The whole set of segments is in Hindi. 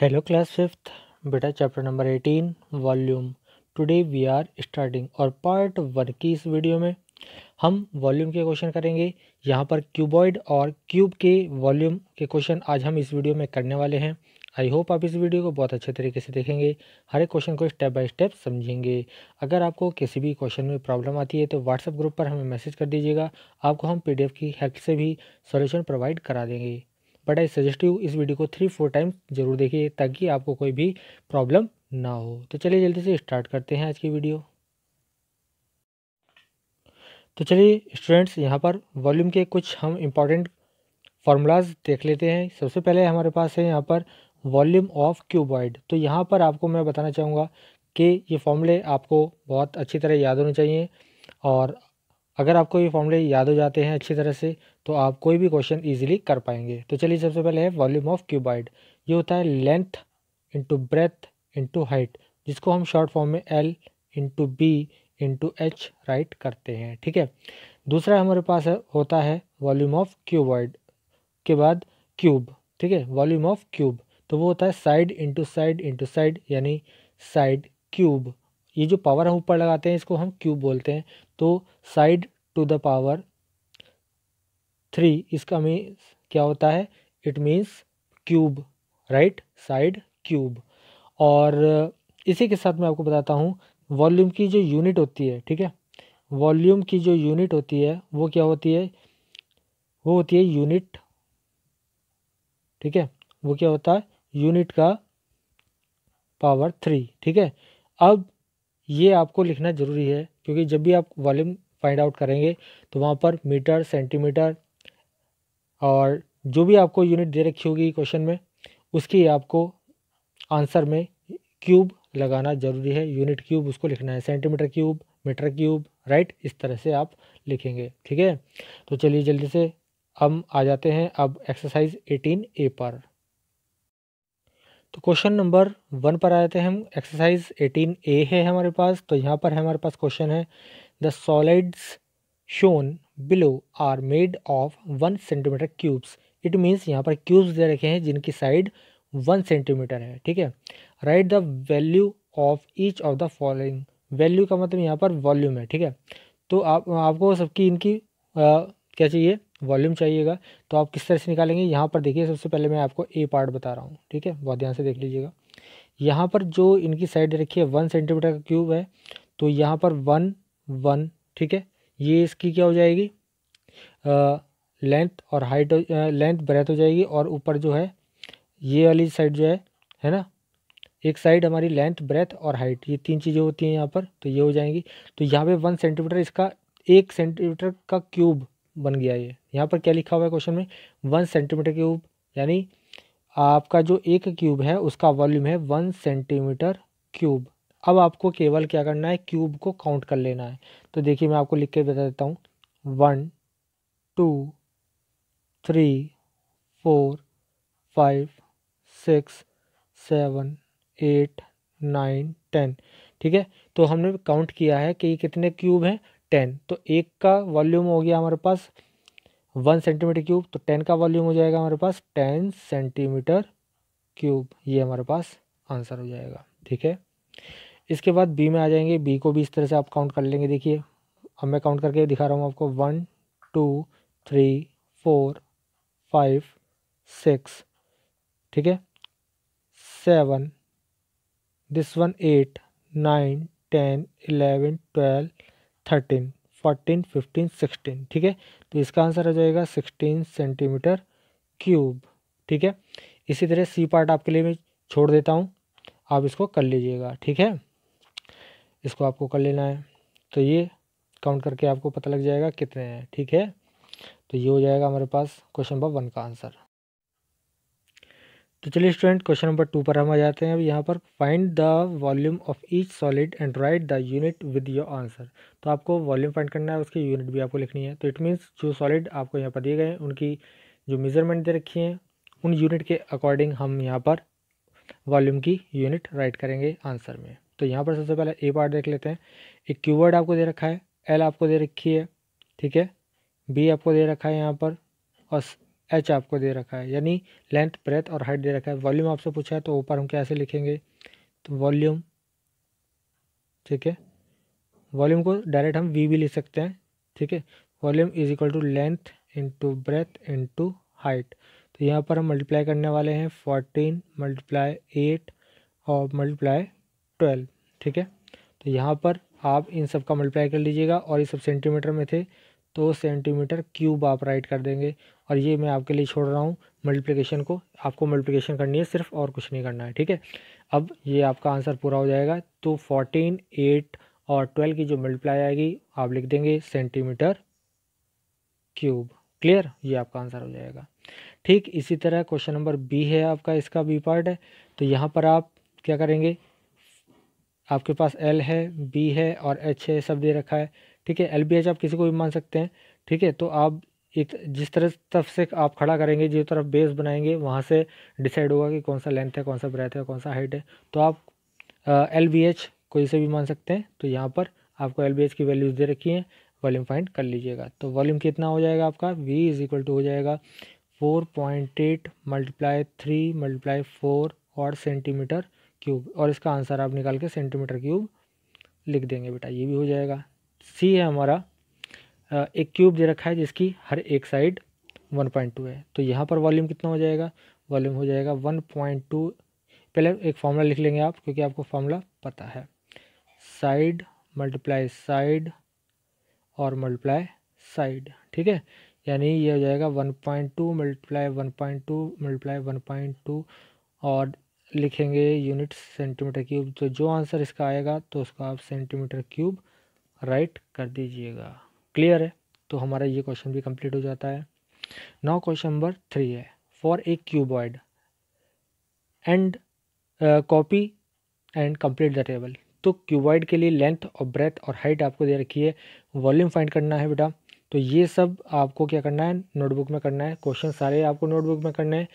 हेलो क्लास फिफ्थ बेटा chapter number eighteen volume today we are starting और पार्ट वन की इस वीडियो में हम वॉल्यूम के क्वेश्चन करेंगे यहाँ पर क्यूबॉइड और क्यूब के वॉल्यूम के क्वेश्चन आज हम इस वीडियो में करने वाले हैं आई होप आप इस वीडियो को बहुत अच्छे तरीके से देखेंगे हर एक क्वेश्चन को स्टेप बाय स्टेप समझेंगे अगर आपको किसी भी क्वेश्चन में प्रॉब्लम आती है तो व्हाट्सएप ग्रुप पर हमें मैसेज कर दीजिएगा आपको हम पीडीएफ की हेल्प से भी सॉल्यूशन प्रोवाइड करा देंगे बट आई सजेस्ट यू इस वीडियो को थ्री फोर टाइम्स जरूर देखिए ताकि आपको कोई भी प्रॉब्लम ना हो तो चलिए जल्दी से स्टार्ट करते हैं आज की वीडियो तो चलिए स्टूडेंट्स यहाँ पर वॉल्यूम के कुछ हम इम्पॉर्टेंट फार्मूलाज देख लेते हैं सबसे पहले हमारे पास है यहाँ पर वॉल्यूम ऑफ क्यूबॉइड तो यहाँ पर आपको मैं बताना चाहूँगा कि ये फॉर्मूले आपको बहुत अच्छी तरह याद होने चाहिए और अगर आपको ये फॉर्मूले याद हो जाते हैं अच्छी तरह से तो आप कोई भी क्वेश्चन ईजिली कर पाएंगे तो चलिए सबसे पहले है वॉल्यूम ऑफ क्यूबाइड ये होता है length into breadth into height जिसको हम शॉर्ट फॉर्म में L into B into H write करते हैं ठीक है दूसरा हमारे पास है, होता है वॉल्यूम ऑफ क्यूबाइड के बाद क्यूब ठीक है वॉल्यूम ऑफ क्यूब तो वो होता है side into side into side यानी साइड क्यूब ये जो पावर हम ऊपर लगाते हैं इसको हम क्यूब बोलते हैं तो side to the power three इसका मीन्स क्या होता है it means cube right side cube और uh, इसी के साथ मैं आपको बताता हूँ वॉल्यूम की जो यूनिट होती है ठीक है वॉल्यूम की जो यूनिट होती है वो क्या होती है वो होती है यूनिट ठीक है वो क्या होता है यूनिट का पावर थ्री ठीक है अब ये आपको लिखना ज़रूरी है क्योंकि जब भी आप वॉल्यूम फाइंड आउट करेंगे तो वहाँ पर मीटर सेंटीमीटर और जो भी आपको यूनिट दे रखी होगी क्वेश्चन में उसकी आपको आंसर में क्यूब लगाना ज़रूरी है यूनिट क्यूब उसको लिखना है centimetre cube metre cube right इस तरह से आप लिखेंगे ठीक है तो चलिए जल्दी से हम आ जाते हैं अब एक्सरसाइज एटीन ए पर तो क्वेश्चन नंबर वन पर आ जाते हैं हम एक्सरसाइज एटीन ए है हमारे पास तो यहाँ पर हमारे पास क्वेश्चन है the solids shown below are made of one centimetre cubes it means यहाँ पर क्यूब्स दे रखे हैं जिनकी साइड वन सेंटीमीटर है ठीक है right the value of each of the following value का मतलब यहाँ पर वॉल्यूम है ठीक है तो आप आपको सबकी इनकी आ, क्या चाहिए वॉल्यूम चाहिएगा तो आप किस तरह से निकालेंगे यहाँ पर देखिए सबसे पहले मैं आपको ए पार्ट बता रहा हूँ ठीक है बहुत ध्यान से देख लीजिएगा यहाँ पर जो इनकी साइड रखी है वन सेंटीमीटर का क्यूब है तो यहाँ पर वन वन ठीक है ये इसकी क्या हो जाएगी लेंथ और हाइट लेंथ ब्रेथ हो जाएगी और ऊपर जो है ये वाली साइड जो है है ना एक साइड हमारी लेंथ ब्रेथ और हाइट ये तीन चीज़ें होती हैं यहाँ पर तो ये हो जाएंगी तो यहाँ पे वन सेंटीमीटर इसका एक सेंटीमीटर का क्यूब बन गया ये यहाँ पर क्या लिखा हुआ है क्वेश्चन में वन सेंटीमीटर क्यूब यानी आपका जो एक क्यूब है उसका वॉल्यूम है वन सेंटीमीटर क्यूब अब आपको केवल क्या करना है क्यूब को काउंट कर लेना है तो देखिए मैं आपको लिख के बता देता हूँ one two three four five six seven eight nine ten ठीक है तो हमने काउंट किया है कि ये कितने क्यूब हैं टेन तो एक का वॉल्यूम हो गया हमारे पास वन सेंटीमीटर क्यूब तो टेन का वॉल्यूम हो जाएगा हमारे पास टेन सेंटीमीटर क्यूब ये हमारे पास आंसर हो जाएगा ठीक है इसके बाद बी में आ जाएंगे बी को भी इस तरह से आप काउंट कर लेंगे देखिए अब मैं काउंट करके दिखा रहा हूँ आपको one two three four five six ठीक है seven this one eight nine ten eleven twelve thirteen fourteen fifteen sixteen ठीक है तो इसका आंसर हो जाएगा सिक्सटीन सेंटीमीटर क्यूब ठीक है इसी तरह सी पार्ट आपके लिए मैं छोड़ देता हूँ आप इसको कर लीजिएगा ठीक है इसको आपको कर लेना है तो ये काउंट करके आपको पता लग जाएगा कितने हैं ठीक है तो ये हो जाएगा हमारे पास क्वेश्चन नंबर वन का आंसर तो चलिए स्टूडेंट क्वेश्चन नंबर टू पर हम आ जाते हैं अब यहाँ पर find the volume of each solid and write the unit with your answer तो आपको वॉल्यूम फाइंड करना है उसकी यूनिट भी आपको लिखनी है तो इट मीन्स जो सॉलिड आपको यहाँ पर दिए गए हैं उनकी जो मेज़रमेंट दे रखी हैं उन यूनिट के अकॉर्डिंग हम यहाँ पर वॉल्यूम की यूनिट राइट करेंगे आंसर में तो यहाँ पर सबसे पहले ए पार्ट देख लेते हैं एक क्यूवर्ड आपको दे रखा है एल आपको दे रखी है ठीक है बी आपको दे रखा है यहाँ पर और एच आपको दे रखा है यानी लेंथ ब्रेथ और हाइट दे रखा है वॉल्यूम आपसे पूछा है तो ऊपर हम कैसे लिखेंगे तो वॉल्यूम ठीक है वॉल्यूम को डायरेक्ट हम वी भी लिख सकते हैं ठीक है volume is equal to length into breadth into height तो यहाँ पर हम मल्टीप्लाई करने वाले हैं फोर्टीन मल्टीप्लाई एट और मल्टीप्लाई ट्वेल्व ठीक है तो यहाँ पर आप इन सब का मल्टीप्लाई कर लीजिएगा और ये सब सेंटीमीटर में थे तो सेंटीमीटर क्यूब आप राइट कर देंगे और ये मैं आपके लिए छोड़ रहा हूँ मल्टीप्लिकेशन को आपको मल्टीप्लिकेशन करनी है सिर्फ और कुछ नहीं करना है ठीक है अब ये आपका आंसर पूरा हो जाएगा तो फोर्टीन एट और ट्वेल्व की जो मल्टीप्लाई आएगी आप लिख देंगे सेंटीमीटर क्यूब क्लियर ये आपका आंसर हो जाएगा ठीक इसी तरह क्वेश्चन नंबर बी है आपका इसका बी पार्ट है तो यहाँ पर आप क्या करेंगे आपके पास एल है बी है और एच है सब दे रखा है ठीक है एल बी एच आप किसी को भी मान सकते हैं ठीक है तो आप एक जिस तरह तरफ से आप खड़ा करेंगे जिस तरफ बेस बनाएंगे वहाँ से डिसाइड होगा कि कौन सा लेंथ है कौन सा ब्रेथ है कौन सा हाइट है तो आप एल बी एच कोई से भी मान सकते हैं तो यहाँ पर आपको एल बी एच की वैल्यूज़ दे रखी हैं वॉल्यूम फाइंड कर लीजिएगा तो वॉल्यूम कितना हो जाएगा आपका वी इज इक्वल टू हो जाएगा four point eight multiply three multiply four और सेंटीमीटर क्यूब और इसका आंसर आप निकाल के सेंटीमीटर क्यूब लिख देंगे बेटा ये भी हो जाएगा सी है हमारा एक क्यूब दे रखा है जिसकी हर एक साइड वन पॉइंट टू है तो यहाँ पर वॉल्यूम कितना हो जाएगा वॉल्यूम हो जाएगा वन पॉइंट टू पहले एक फार्मूला लिख लेंगे आप क्योंकि आपको फार्मूला पता है साइड मल्टीप्लाई साइड और मल्टीप्लाई साइड ठीक है यानी ये हो जाएगा one point two multiply one point two multiply one point two और लिखेंगे यूनिट सेंटीमीटर क्यूब तो जो आंसर इसका आएगा तो उसको आप सेंटीमीटर क्यूब राइट कर दीजिएगा क्लियर है तो हमारा ये क्वेश्चन भी कंप्लीट हो जाता है नौ क्वेश्चन नंबर थ्री है for a cuboid and copy and complete the table तो क्यूबॉइड के लिए लेंथ और ब्रेथ और हाइट आपको दे रखी है वॉल्यूम फाइंड करना है बेटा तो ये सब आपको क्या करना है नोटबुक में करना है क्वेश्चन सारे आपको नोटबुक में करना है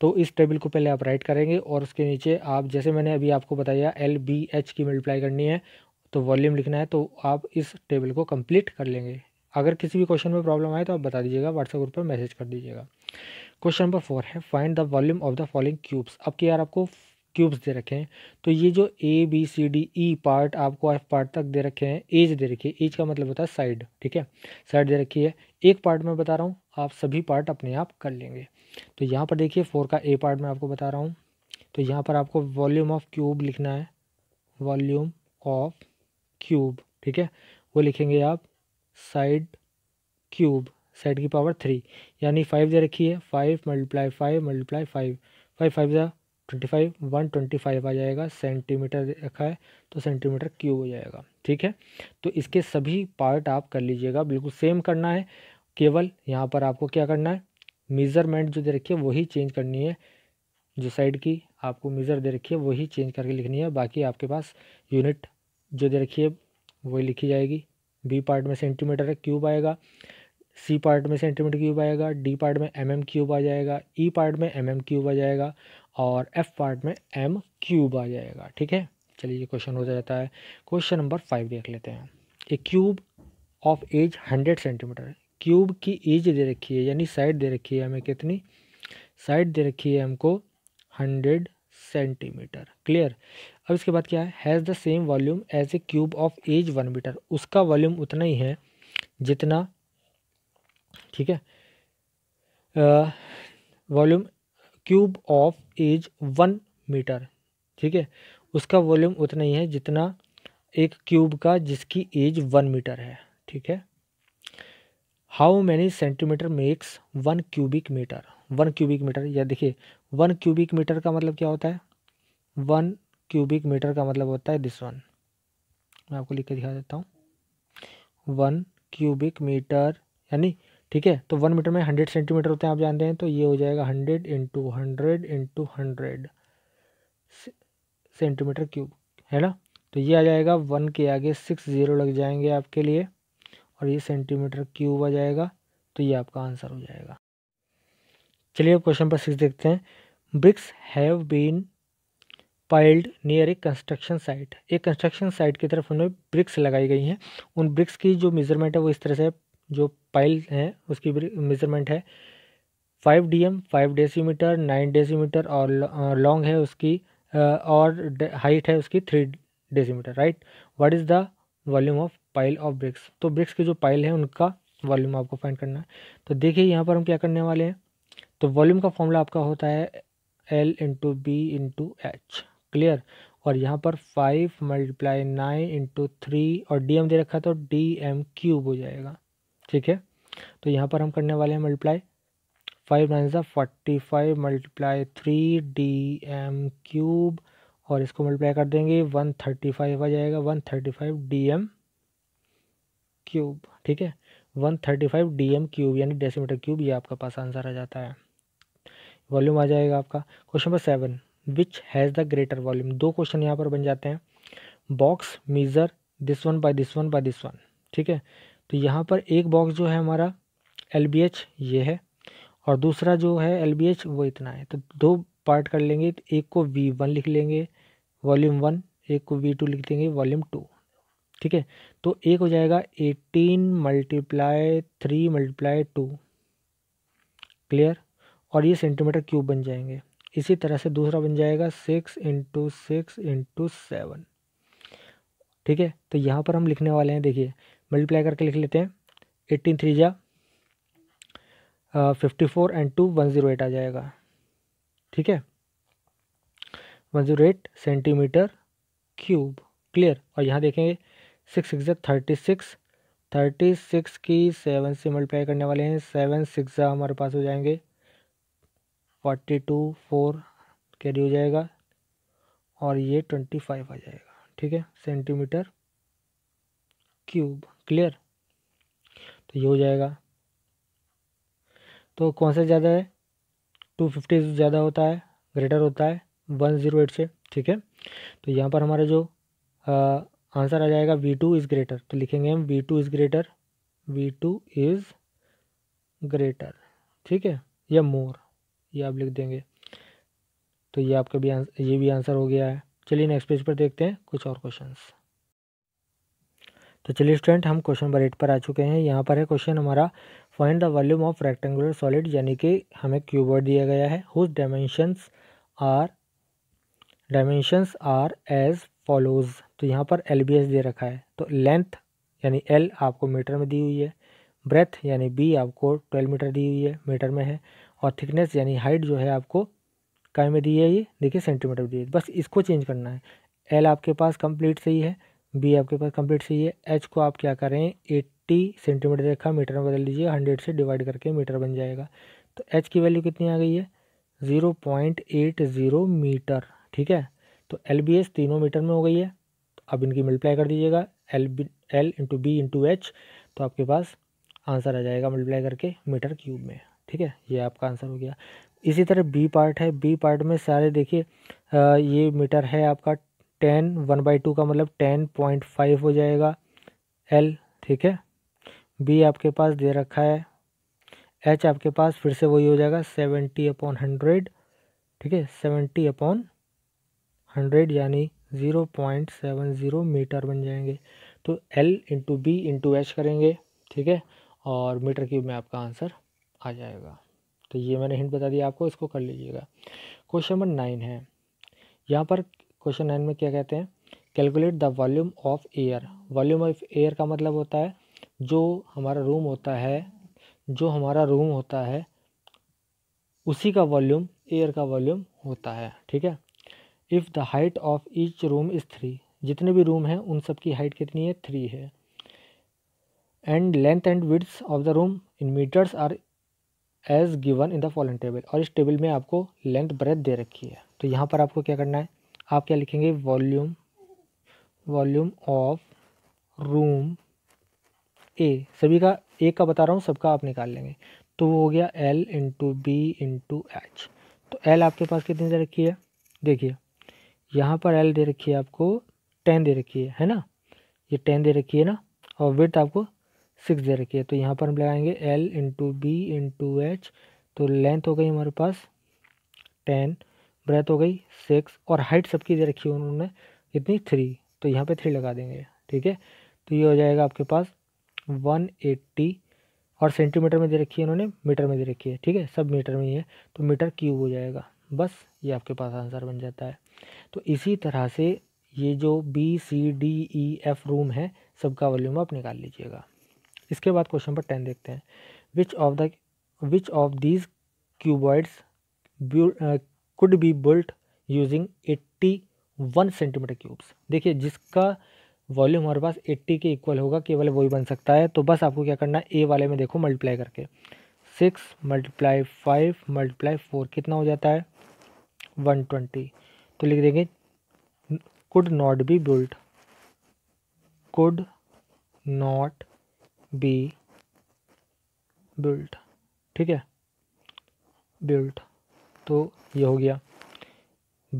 तो इस टेबल को पहले आप राइट करेंगे और उसके नीचे आप जैसे मैंने अभी आपको बताया एल बी एच की मल्टीप्लाई करनी है तो वॉल्यूम लिखना है तो आप इस टेबल को कंप्लीट कर लेंगे अगर किसी भी क्वेश्चन में प्रॉब्लम आए तो आप बता दीजिएगा व्हाट्सएप ग्रुप पर मैसेज कर दीजिएगा क्वेश्चन नंबर फोर है find the volume of the following cubes अब कि यार आपको क्यूब्स दे रखे हैं तो ये जो A B C D E part आपको एफ पार्ट तक दे रखे हैं एज दे रखी है एज का मतलब होता है साइड ठीक है साइड दे रखी है एक पार्ट में बता रहा हूँ आप सभी पार्ट अपने आप कर लेंगे तो यहाँ पर देखिए फोर का ए पार्ट में आपको बता रहा हूँ तो यहाँ पर आपको वॉल्यूम ऑफ क्यूब लिखना है वॉल्यूम ऑफ क्यूब ठीक है वो लिखेंगे आप साइड क्यूब साइड की पावर थ्री यानी फाइव दे रखी है five multiply five multiply five five five ज़ा twenty five one twenty five आ जाएगा सेंटीमीटर रखा है तो सेंटीमीटर क्यूब हो जाएगा ठीक है तो इसके सभी पार्ट आप कर लीजिएगा बिल्कुल सेम करना है केवल यहाँ पर आपको क्या करना है मेज़रमेंट जो दे रखी है वही चेंज करनी है जो साइड की आपको मीज़र दे रखी है वही चेंज करके लिखनी है बाकी आपके पास यूनिट जो दे रखी है वही लिखी जाएगी बी पार्ट में सेंटीमीटर क्यूब आएगा सी पार्ट में सेंटीमीटर क्यूब आएगा डी पार्ट में एम एम क्यूब आ जाएगा ई e पार्ट में एम एम क्यूब आ जाएगा और एफ पार्ट में एम क्यूब आ जाएगा ठीक है चलिए ये क्वेश्चन हो जाता है क्वेश्चन नंबर फाइव देख लेते हैं a cube of edge hundred centimetre cube की एज दे रखी है यानी साइड दे रखी है हमें कितनी साइड दे रखी है हमको हंड्रेड सेंटीमीटर क्लियर अब इसके बाद क्या है has the same volume as a cube of edge one metre उसका वॉल्यूम उतना ही है जितना ठीक है volume cube of is one metre ठीक है उसका वॉल्यूम उतना ही है जितना एक क्यूब का जिसकी एज वन मीटर है ठीक है how many centimetre makes one cubic metre one cubic metre या देखिए वन क्यूबिक मीटर का मतलब क्या होता है वन क्यूबिक मीटर का मतलब होता है दिस वन मैं आपको लिख के दिखा देता हूँ वन क्यूबिक मीटर यानी ठीक है तो वन मीटर में हंड्रेड सेंटीमीटर होते हैं आप जानते हैं तो ये हो जाएगा hundred into hundred into hundred centimetre cube है ना तो ये आ जाएगा वन के आगे सिक्स ज़ीरो लग जाएंगे आपके लिए और ये सेंटीमीटर क्यूब आ जाएगा तो ये आपका आंसर हो जाएगा चलिए अब क्वेश्चन नंबर सिक्स देखते हैं bricks have been piled near a construction site एक कंस्ट्रक्शन साइट की तरफ उन्हें ब्रिक्स लगाई गई हैं उन ब्रिक्स की जो मेजरमेंट है वो इस तरह से जो पाइल है उसकी मेज़रमेंट है five D M five decimetre nine decimetre और लॉन्ग है उसकी और हाइट है उसकी three decimetre right what is the volume of pile of bricks तो ब्रिक्स की जो पाइल है उनका वॉल्यूम आपको फाइंड करना है तो देखिए यहाँ पर हम क्या करने वाले हैं तो वॉल्यूम का फॉर्मूला आपका होता है L into B into H clear और यहाँ पर five multiply nine into three और डी एम दे रखा तो डी एम क्यूब हो जाएगा ठीक है तो यहाँ पर हम करने वाले हैं multiply five nine forty five multiply three D M cube और इसको मल्टीप्लाई कर देंगे वन थर्टी फाइव आ जाएगा one thirty five D M cube ठीक है one thirty five D M cube यानी डेसीमीटर क्यूब ये आपका पास आंसर आ जाता है वॉल्यूम आ जाएगा आपका question number seven which has the greater volume दो क्वेश्चन यहाँ पर बन जाते हैं box measure this one by this one by this one ठीक है तो यहाँ पर एक बॉक्स जो है हमारा एल बी एच ये है और दूसरा जो है एल बी एच वो इतना है तो दो पार्ट कर लेंगे तो एक को वी वन लिख लेंगे वॉल्यूम वन एक को वी टू लिख देंगे वॉल्यूम टू ठीक है तो एक हो जाएगा eighteen multiply three multiply two clear और ये सेंटीमीटर क्यूब बन जाएंगे इसी तरह से दूसरा बन जाएगा six into six into seven ठीक है तो यहाँ पर हम लिखने वाले हैं देखिए मल्टीप्लाई करके लिख लेते हैं एट्टीन थ्री जा fifty four and two one zero eight आ जाएगा ठीक है one zero eight centimetre cube clear और यहाँ देखेंगे six six thirty six thirty six की सेवन से मल्टीप्लाई करने वाले हैं सेवन सिक्स हमारे पास हो जाएंगे फोर्टी टू फोर कैरी हो जाएगा और ये ट्वेंटी फाइव आ जाएगा ठीक है सेंटीमीटर क्यूब क्लियर तो ये हो जाएगा तो कौन सा ज़्यादा है टू फिफ्टी ज़्यादा होता है ग्रेटर होता है वन ज़ीरो एट से ठीक है तो यहाँ पर हमारा जो आंसर आ जाएगा वी टू इज़ ग्रेटर तो लिखेंगे हम V two is greater V two is greater ठीक है या मोर ये आप लिख देंगे तो ये आपका भी आंसर ये भी आंसर हो गया है चलिए नेक्स्ट पेज पर देखते हैं कुछ और क्वेश्चंस तो चलिए स्टूडेंट हम क्वेश्चन नंबर एट पर आ चुके हैं यहाँ पर है क्वेश्चन हमारा find the volume of rectangular solid यानी कि हमें क्यूबर्ड दिया गया है whose dimensions are dimensions are as follows तो यहाँ पर एल दे रखा है तो लेंथ यानी एल आपको मीटर में दी हुई है ब्रेथ यानी बी आपको ट्वेल्व मीटर दी हुई है मीटर में है और थिकनेस यानी हाइट जो है आपको कहीं में दी है ये देखिए सेंटीमीटर में दी है बस इसको चेंज करना है एल आपके पास कंप्लीट सही है बी आपके पास कंप्लीट सही है एच को आप क्या करें एट्टी सेंटीमीटर रखा मीटर में बदल लीजिए हंड्रेड से डिवाइड करके मीटर बन जाएगा तो एच की वैल्यू कितनी आ गई है zero point eight zero metre ठीक है तो एल बी एस तीनों मीटर में हो गई है तो अब इनकी मल्टीप्लाई कर दीजिएगा L B L into B into H तो आपके पास आंसर आ जाएगा मल्टीप्लाई करके मीटर क्यूब में ठीक है ये आपका आंसर हो गया इसी तरह बी पार्ट है बी पार्ट में सारे देखिए ये मीटर है आपका टेन वन बाई टू का मतलब टेन पॉइंट फाइव हो जाएगा एल ठीक है बी आपके पास दे रखा है एच आपके पास फिर से वही हो जाएगा सेवेंटी अपॉन हंड्रेड ठीक है सेवेंटी अपॉन हंड्रेड यानी zero point seven zero metre बन जाएंगे तो L into B into H करेंगे ठीक है और मीटर क्यूब में आपका आंसर आ जाएगा तो ये मैंने हिंट बता दिया आपको इसको कर लीजिएगा क्वेश्चन नंबर नाइन है यहाँ पर क्वेश्चन नाइन में क्या कहते हैं calculate the volume of air volume of air का मतलब होता है जो हमारा रूम होता है जो हमारा रूम होता है उसी का वॉल्यूम एयर का वॉल्यूम होता है ठीक है if the height of each room is three जितने भी रूम हैं उन सब की हाइट कितनी है थ्री है and length and widths of the room in metres are as given in the following table और इस टेबल में आपको लेंथ ब्रेथ दे रखी है तो यहाँ पर आपको क्या करना है आप क्या लिखेंगे volume volume of room A सभी का एक का बता रहा हूँ सबका आप निकाल लेंगे तो वो हो गया L into B into H तो एल आपके पास कितनी दे रखी है देखिए यहाँ पर एल दे रखी है आपको टेन दे रखी है है ना ये टेन दे रखी है ना और विथ आपको सिक्स दे रखी है तो यहाँ पर हम लगाएंगे L into B into H तो लेंथ हो गई हमारे पास टेन ब्रेथ हो गई सिक्स और हाइट सबकी दे रखी है उन्होंने इतनी थ्री तो यहाँ पे थ्री लगा देंगे ठीक है तो ये हो जाएगा आपके पास वन एट्टी और सेंटीमीटर में दे रखी है उन्होंने मीटर में दे रखी है ठीक है सब मीटर में ही है तो मीटर क्यूब हो जाएगा बस ये आपके पास आंसर बन जाता है तो इसी तरह से ये जो B C D E F room है सबका वॉल्यूम आप निकाल लीजिएगा इसके बाद क्वेश्चन नंबर टेन देखते हैं which of the which of these cuboids be be using eighty 81 centimetre cubes देखिए जिसका वॉल्यूम हमारे पास 80 के इक्वल होगा केवल वही बन सकता है तो बस आपको क्या करना है ए वाले में देखो मल्टीप्लाई करके six multiply five multiply four कितना हो जाता है वन ट्वेंटी तो लिख देंगे could not be built could not be built ठीक है बिल्ट तो ये हो गया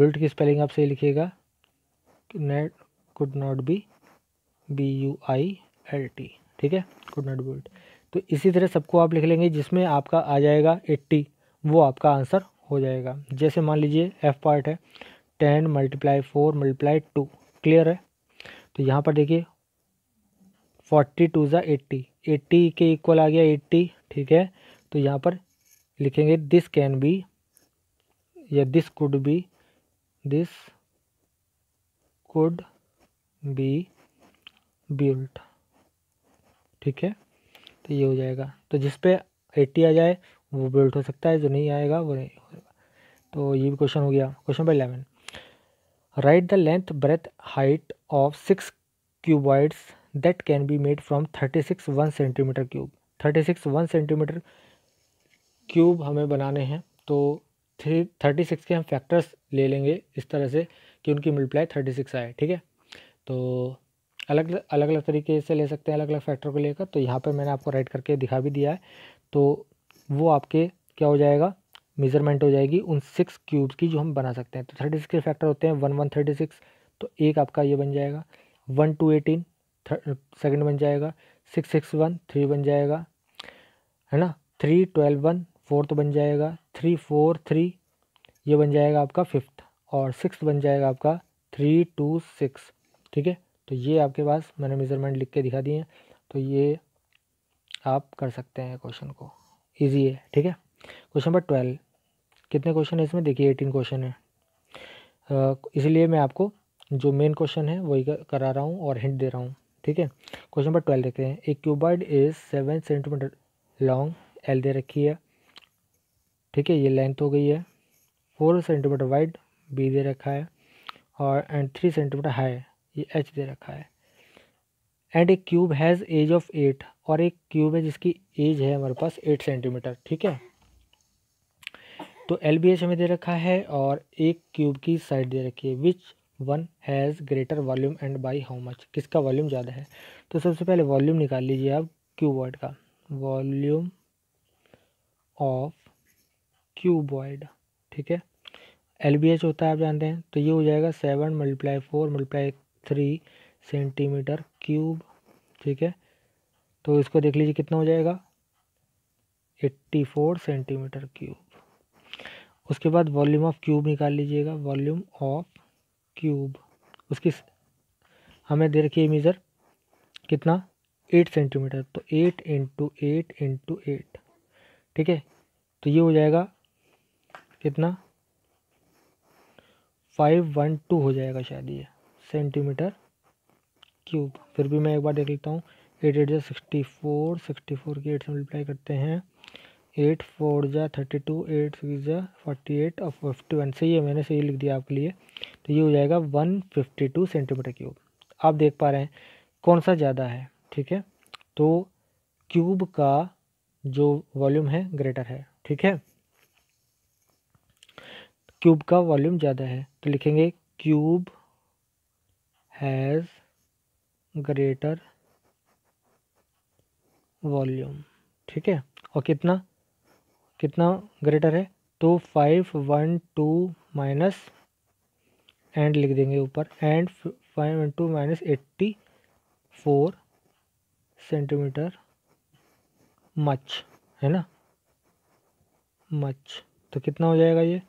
बिल्ट की स्पेलिंग आप सही लिखिएगा नेट could not be B U I L T ठीक है कुड नॉट बिल्ट तो इसी तरह सबको आप लिख लेंगे जिसमें आपका आ जाएगा एट्टी वो आपका आंसर हो जाएगा जैसे मान लीजिए एफ पार्ट है ten multiply four multiply two clear है तो यहाँ पर देखिए फोर्टी टू ज़ा एट्टी एट्टी के इक्वल आ गया एट्टी ठीक है तो यहाँ पर लिखेंगे दिस कैन बी या this could be this could be built ठीक है तो ये हो जाएगा तो जिस पे एटी आ जाए वो बिल्ट हो सकता है जो नहीं आएगा वो नहीं होगा तो ये भी क्वेश्चन हो गया question number eleven write the length breadth height of six cuboids that can be made from thirty six one centimetre cube thirty six one centimetre cube हमें बनाने हैं तो थ्री थर्टी सिक्स के हम फैक्टर्स ले लेंगे इस तरह से कि उनकी मल्टीप्लाई थर्टी सिक्स आए ठीक है तो अलग अलग अलग तरीके से ले सकते हैं अलग अलग फैक्टर को लेकर तो यहाँ पर मैंने आपको राइट करके दिखा भी दिया है तो वो आपके क्या हो जाएगा मेजरमेंट हो जाएगी उन सिक्स क्यूब्स की जो हम बना सकते हैं तो थर्टी सिक्स के फैक्टर होते हैं वन वन थर्टी सिक्स तो एक आपका ये बन जाएगा वन टू एटीन सेकेंड बन जाएगा सिक्स सिक्स वन थ्री बन जाएगा है ना थ्री ट्वेल्व वन फोर्थ बन जाएगा थ्री फोर थ्री ये बन जाएगा आपका फिफ्थ और सिक्स बन जाएगा आपका थ्री टू सिक्स ठीक है तो ये आपके पास मैंने मेज़रमेंट लिख के दिखा दिए हैं तो ये आप कर सकते हैं क्वेश्चन को ईजी है ठीक है क्वेश्चन नंबर ट्वेल्व कितने क्वेश्चन है इसमें देखिए एटीन क्वेश्चन है इसलिए मैं आपको जो मेन क्वेश्चन है वही करा रहा हूँ और हिंट दे रहा हूँ ठीक है क्वेश्चन नंबर ट्वेल्व देखते हैं a cuboid is seven centimetre long L दे रखी है ठीक है ये लेंथ हो गई है फोर सेंटीमीटर वाइड बी दे रखा है और एंड थ्री सेंटीमीटर हाई ये एच दे रखा है and a cube has edge of eight और एक क्यूब है जिसकी एज है हमारे पास एट सेंटीमीटर ठीक है तो एल बी एच हमें दे रखा है और एक क्यूब की साइड दे रखी है which one has greater volume and by how much किसका वॉल्यूम ज़्यादा है तो सबसे पहले वॉल्यूम निकाल लीजिए आप क्यूब वर्ड का वॉल्यूम ऑफ क्यूबॉइड ठीक है एल बी एच होता है आप जानते हैं तो ये हो जाएगा seven multiply four multiply three centimetre cube ठीक है तो इसको देख लीजिए कितना हो जाएगा एट्टी फोर सेंटीमीटर क्यूब उसके बाद वॉल्यूम ऑफ क्यूब निकाल लीजिएगा वॉल्यूम ऑफ क्यूब उसकी हमें दे रखी है मेजर कितना एट सेंटीमीटर तो eight into eight into eight ठीक है तो ये हो जाएगा कितना फाइव वन टू हो जाएगा शायद ये सेंटीमीटर क्यूब फिर भी मैं एक बार देख लेता हूँ एट एट जा सिक्सटी फोर सिक्सटी फोर की एट से मल्टीप्लाई करते हैं एट फोर जा थर्टी टू एट सिक्स जा फोर्टी एट और फिफ्टी वन सही है मैंने सही लिख दिया आपके लिए तो ये हो जाएगा one fifty two centimetre cube आप देख पा रहे हैं कौन सा ज़्यादा है ठीक है तो क्यूब का जो वॉल्यूम है ग्रेटर है ठीक है क्यूब का वॉल्यूम ज़्यादा है तो लिखेंगे क्यूब हैज़ ग्रेटर वॉल्यूम ठीक है और कितना कितना ग्रेटर है तो five one two minus and लिख देंगे ऊपर and five one two minus eighty four centimetre much है ना मच तो कितना हो जाएगा ये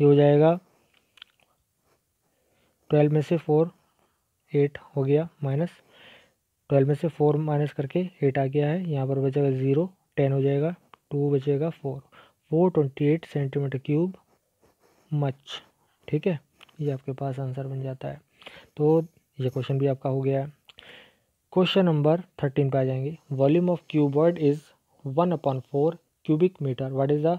ये हो जाएगा ट्वेल्व में से फोर एट हो गया माइनस ट्वेल्व में से फोर माइनस करके एट आ गया है यहाँ पर बचेगा ज़ीरो टेन हो जाएगा टू बचेगा four four twenty eight centimetre cube much ठीक है ये आपके पास आंसर बन जाता है तो ये क्वेश्चन भी आपका हो गया है क्वेश्चन नंबर थर्टीन पे आ जाएंगे volume of cuboid is one upon four cubic metre what is the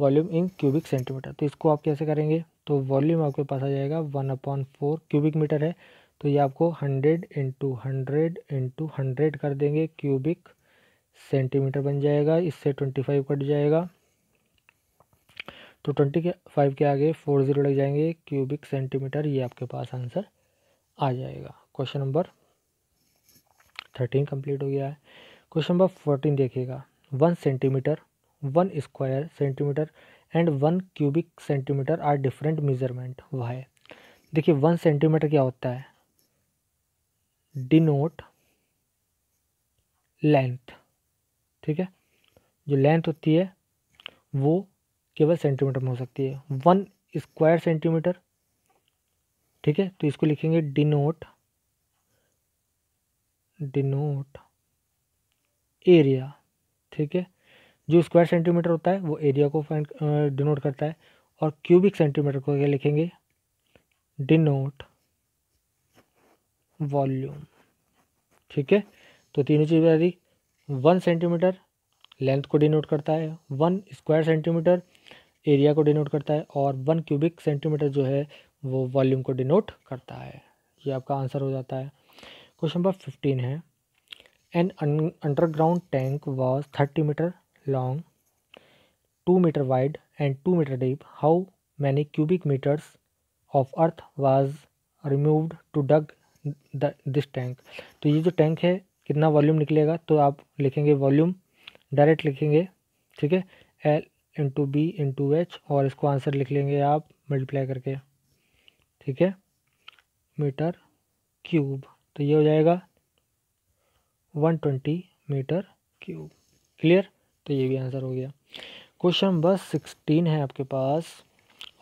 volume in cubic centimetre तो इसको आप कैसे करेंगे तो वॉल्यूम आपके पास आ जाएगा one upon four cubic metre है तो ये आपको hundred into hundred into hundred कर देंगे क्यूबिक सेंटीमीटर बन जाएगा इससे ट्वेंटी फाइव कट जाएगा तो ट्वेंटी के फाइव के आगे फोर ज़ीरो लग जाएंगे क्यूबिक सेंटीमीटर ये आपके पास आंसर आ जाएगा क्वेश्चन नंबर थर्टीन कंप्लीट हो गया है क्वेश्चन नंबर फोर्टीन देखिएगा one centimetre one square centimetre and one cubic centimetre are different measurement why है देखिए वन सेंटीमीटर क्या होता है डिनोट लेंथ ठीक है जो लेंथ होती है वो केवल सेंटीमीटर में हो सकती है वन स्क्वायर सेंटीमीटर ठीक है तो इसको लिखेंगे डिनोट डिनोट एरिया ठीक है जो स्क्वायर सेंटीमीटर होता है वो एरिया को फाइंड डिनोट करता है और क्यूबिक सेंटीमीटर को क्या लिखेंगे डिनोट वॉल्यूम ठीक है तो तीनों चीज़ बता दी वन सेंटीमीटर लेंथ को डिनोट करता है वन स्क्वायर सेंटीमीटर एरिया को डिनोट करता है और वन क्यूबिक सेंटीमीटर जो है वो वॉल्यूम को डिनोट करता है ये आपका आंसर हो जाता है क्वेश्चन नंबर फिफ्टीन है an underground tank was thirty metre long, 2 meter wide and 2 meter deep, how many cubic meters of earth was removed to dug the, this tank? तो ये जो टैंक है कितना वॉल्यूम निकलेगा तो आप लिखेंगे वॉल्यूम डायरेक्ट लिखेंगे ठीक है L into B into H और इसको आंसर लिख लेंगे आप मल्टीप्लाई करके ठीक है मीटर क्यूब तो ये हो जाएगा one twenty metre cube clear तो ये भी आंसर हो गया क्वेश्चन नंबर सिक्सटीन है आपके पास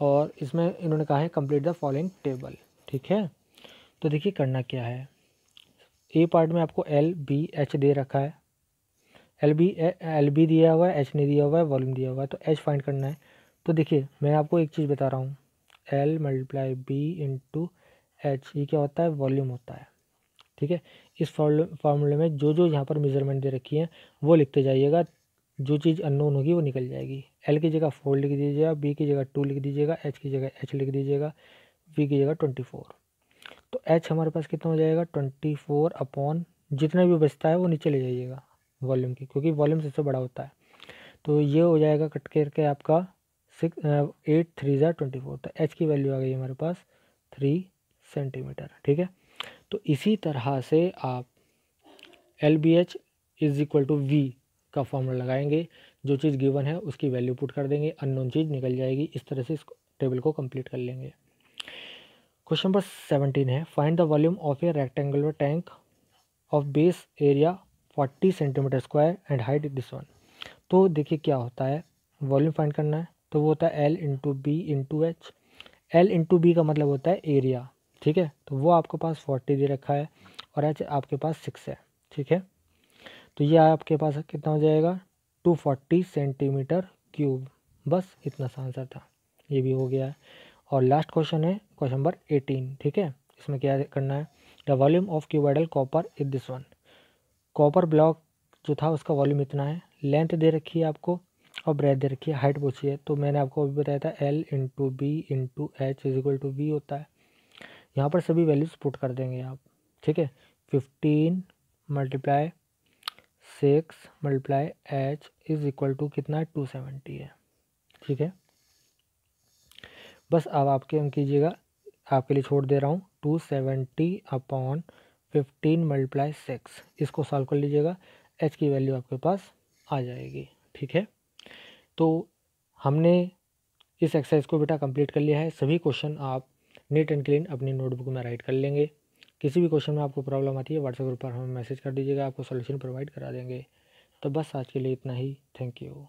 और इसमें इन्होंने कहा है कंप्लीट द फॉलोइंग टेबल ठीक है तो देखिए करना क्या है ए पार्ट में आपको एल बी एच दे रखा है एल बी एल बी दिया हुआ है एच नहीं दिया हुआ है वॉल्यूम दिया हुआ है तो एच फाइंड करना है तो देखिए मैं आपको एक चीज़ बता रहा हूँ L multiply B into H ये क्या होता है वॉल्यूम होता है ठीक है इस फॉर्मूले में जो जो यहाँ पर मेजरमेंट दे रखी है वो लिखते जाइएगा जो चीज़ अननोन होगी वो निकल जाएगी एल की जगह फोर लिख दीजिएगा बी की जगह टू लिख दीजिएगा एच की जगह एच लिख दीजिएगा वी की जगह ट्वेंटी फोर तो एच हमारे पास कितना हो जाएगा ट्वेंटी फोर अपॉन जितना भी बचता है वो नीचे ले जाइएगा वॉल्यूम की क्योंकि वॉल्यूम सबसे बड़ा होता है तो ये हो जाएगा कट करके आपका सिक्स एट थ्री ज़ार ट्वेंटी फोर तो एच की वैल्यू आ गई हमारे पास थ्री सेंटीमीटर ठीक है तो इसी तरह से आप L B H is equal to V का फॉर्मूला लगाएंगे जो चीज़ गिवन है उसकी वैल्यू पुट कर देंगे अननोन चीज़ निकल जाएगी इस तरह से इस टेबल को कंप्लीट कर लेंगे क्वेश्चन नंबर सेवनटीन है find the volume of a rectangular tank of base area forty centimetre square and height this one तो देखिए क्या होता है वॉल्यूम फाइंड करना है तो वो होता है L into B into H L into B का मतलब होता है एरिया ठीक है तो वो आपके पास फोर्टी दे रखा है और एच आपके पास सिक्स है ठीक है तो ये आपके पास कितना हो जाएगा टू फोर्टी सेंटीमीटर क्यूब बस इतना सा आंसर था ये भी हो गया है और लास्ट क्वेश्चन है क्वेश्चन नंबर एटीन ठीक है इसमें क्या करना है the volume of cuboidal copper is this one copper block जो था उसका वॉल्यूम इतना है लेंथ दे रखी है आपको और ब्रेथ दे रखी है हाइट पूछी है तो मैंने आपको अभी बताया था L into B into H is equal to B होता है यहाँ पर सभी वैल्यूज़ पुट कर देंगे आप ठीक है fifteen multiply six multiply H is equal to कितना है टू सेवेंटी है ठीक है बस अब आपके हम कीजिएगा आपके लिए छोड़ दे रहा हूँ two seventy upon fifteen multiply six इसको सॉल्व कर लीजिएगा एच की वैल्यू आपके पास आ जाएगी ठीक है तो हमने इस एक्सरसाइज को बेटा कंप्लीट कर लिया है सभी क्वेश्चन आप नीट एंड क्लीन अपनी नोटबुक में राइट कर लेंगे किसी भी क्वेश्चन में आपको प्रॉब्लम आती है व्हाट्सएप ग्रुप पर हमें मैसेज कर दीजिएगा आपको सोल्यूशन प्रोवाइड करा देंगे तो बस आज के लिए इतना ही थैंक यू